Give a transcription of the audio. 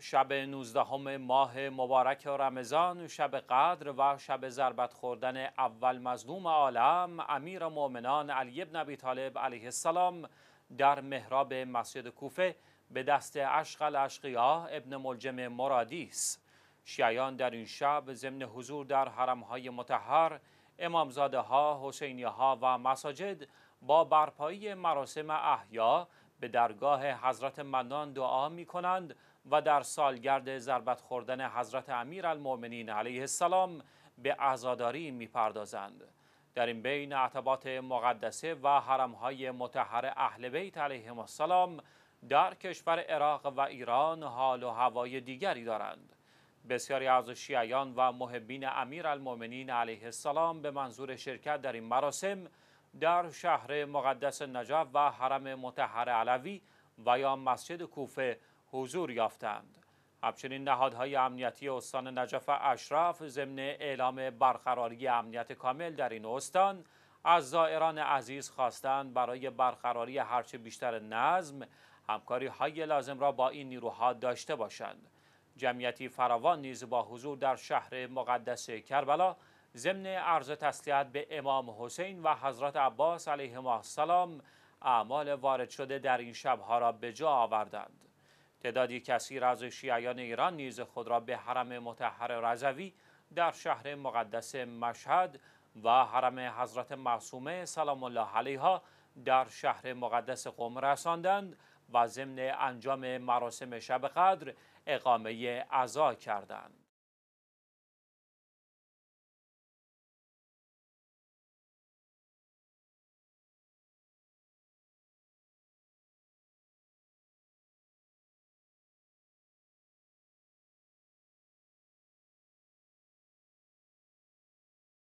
شب 19 ماه مبارک رمضان شب قدر و شب ضربت خوردن اول مظلوم عالم امیر مؤمنان علی ابن ابی طالب علیه السلام در محراب مسجد کوفه به دست اشغل اشقیا ابن ملجم مرادی است شیعیان در این شب ضمن حضور در حرمهای متحر امامزاده ها حسینیه ها و مساجد با برپایی مراسم احیا به درگاه حضرت منان دعا می کنند و در سالگرد ضربت خوردن حضرت امیر المومنین علیه السلام به عزاداری میپردازند. در این بین عتبات مقدسه و حرمهای متحر اهل بیت علیه السلام در کشور عراق و ایران حال و هوای دیگری دارند. بسیاری از شیعیان و محبین امیر المومنین علیه السلام به منظور شرکت در این مراسم در شهر مقدس نجف و حرم متحر علوی و یا مسجد کوفه حضور یافتند همچنین نهادهای امنیتی استان نجف اشرف ضمن اعلام برقراری امنیت کامل در این استان از زائران عزیز خواستند برای برقراری هرچه بیشتر نظم همکاری های لازم را با این نیروها داشته باشند جمعیتی فراوان نیز با حضور در شهر مقدس کربلا ضمن عرض تسلیت به امام حسین و حضرت عباس علیهما السلام اعمال وارد شده در این شبها را به جا آوردند تعدادی کثیر از شیعیان ایران نیز خود را به حرم متحر رضوی در شهر مقدس مشهد و حرم حضرت معصومه سلام الله علیها در شهر مقدس قم رساندند و ضمن انجام مراسم شب قدر اقامه عزا کردند